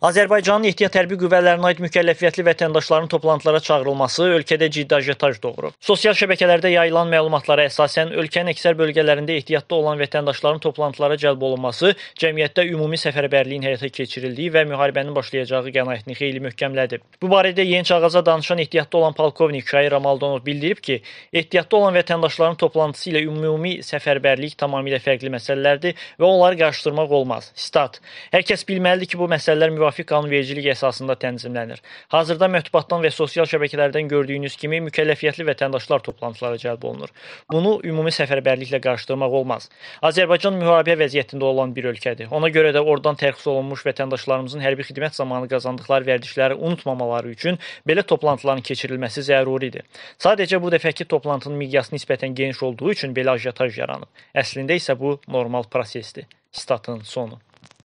Azərbaycanın ehtiyat hərbi qüvvələrinə aid mükəlləfiyyətli vətəndaşların toplantılara çağırılması ölkədə ciddi ajotaj doğurub. Sosial şəbəkələrdə yayılan məlumatlara əsasən ölkənin əksər bölgələrində ehtiyatda olan vətəndaşların toplantılara cəlb olunması cəmiyyətdə ümumi səfərbərliyin həyata keçirildiyi və müharibənin başlayacağı qənaətini xeyli möhkəmlədi. Bu barədə Yeni Çağaza danışan ehtiyatda olan polkovnik Şair Ramaldonov bildirib ki, ehtiyatda olan vətəndaşların toplantısı ilə ümumi səfərbərlik tamamilə fərqli məsələlərdir və onları qarışdırmaq olmaz. Stat: Hər kəs bilməlidir ki, bu məsələlər müvafiq müvafiq qanunvericilik əsasında tənzimlənir. Hazırda mətbuatdan və sosial şəbəkələrdən gördüyünüz kimi mükəlləfiyyətli vətəndaşlar toplantılara cəlb olunur. Bunu ümumi səfərbərliklə qarşılamaq olmaz. Azərbaycan müharibə vəziyyətində olan bir ölkədir. Ona görə də oradan tərxis olunmuş vətəndaşlarımızın hərbi xidmət zamanı qazandıqları vərdişləri unutmamaları üçün belə toplantıların keçirilməsi zəruridir. Sadəcə bu dəfəki toplantının miqyası nisbətən geniş olduğu üçün belə ajotaj yaranıb. Əslində isə bu normal prosesdir. Statın sonu.